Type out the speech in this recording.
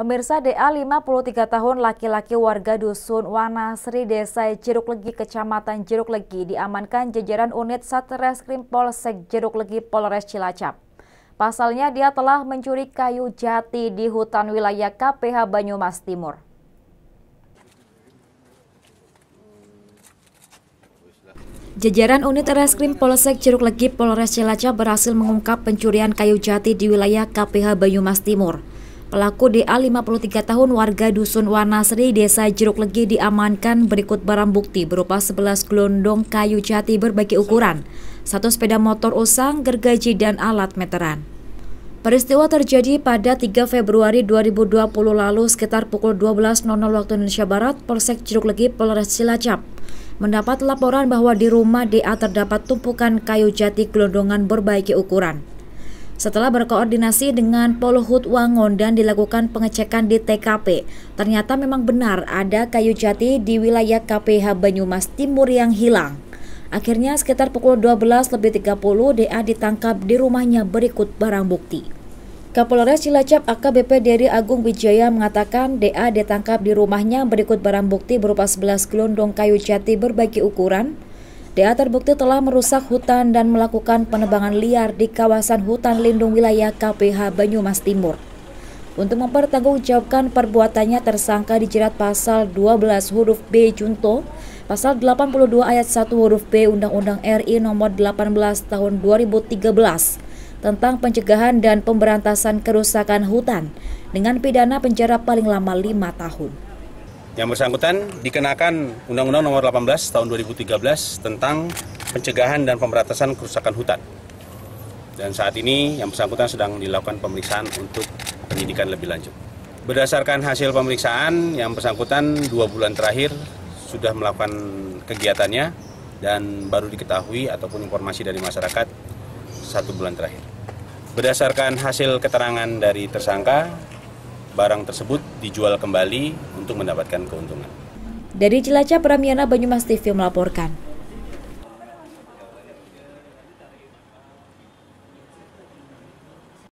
Pemirsa DA 53 tahun laki-laki warga Dusun Wanasri Desa Jeruk Legi Kecamatan Jeruk Legi diamankan jajaran unit Satreskrim Polsek Jeruk Legi Polres Cilacap. Pasalnya dia telah mencuri kayu jati di hutan wilayah KPH Banyumas Timur. Jajaran unit reskrim Polsek Jeruk Legi Polres Cilacap berhasil mengungkap pencurian kayu jati di wilayah KPH Banyumas Timur. Pelaku DA 53 tahun warga Dusun Wanasri, Desa Jeruk Legi diamankan berikut barang bukti berupa 11 gelondong kayu jati berbagai ukuran, satu sepeda motor usang, gergaji, dan alat meteran. Peristiwa terjadi pada 3 Februari 2020 lalu sekitar pukul 12.00 waktu Indonesia Barat, Polsek Jeruk Legi, Polres Cilacap mendapat laporan bahwa di rumah DA terdapat tumpukan kayu jati gelondongan berbagai ukuran. Setelah berkoordinasi dengan Polhut Wangon dan dilakukan pengecekan di TKP, ternyata memang benar ada kayu jati di wilayah KPH Banyumas Timur yang hilang. Akhirnya sekitar pukul 12 lebih 30 DA ditangkap di rumahnya berikut barang bukti. Kapolres Cilacap AKBP Dedi Agung Wijaya mengatakan DA ditangkap di rumahnya berikut barang bukti berupa 11 gelondong kayu jati berbagai ukuran, DA terbukti telah merusak hutan dan melakukan penebangan liar di kawasan hutan lindung wilayah KPH Banyumas Timur. Untuk mempertanggungjawabkan perbuatannya tersangka dijerat pasal 12 huruf B Junto, pasal 82 ayat 1 huruf B Undang-Undang RI nomor 18 tahun 2013 tentang pencegahan dan pemberantasan kerusakan hutan dengan pidana penjara paling lama 5 tahun. Yang bersangkutan dikenakan Undang-Undang Nomor 18 Tahun 2013 tentang pencegahan dan pemberantasan kerusakan hutan. Dan saat ini yang bersangkutan sedang dilakukan pemeriksaan untuk penyidikan lebih lanjut. Berdasarkan hasil pemeriksaan, yang bersangkutan dua bulan terakhir sudah melakukan kegiatannya dan baru diketahui ataupun informasi dari masyarakat satu bulan terakhir. Berdasarkan hasil keterangan dari tersangka, barang tersebut dijual kembali untuk mendapatkan keuntungan. Dari Cilacap, Ramiana Banyumas TV melaporkan.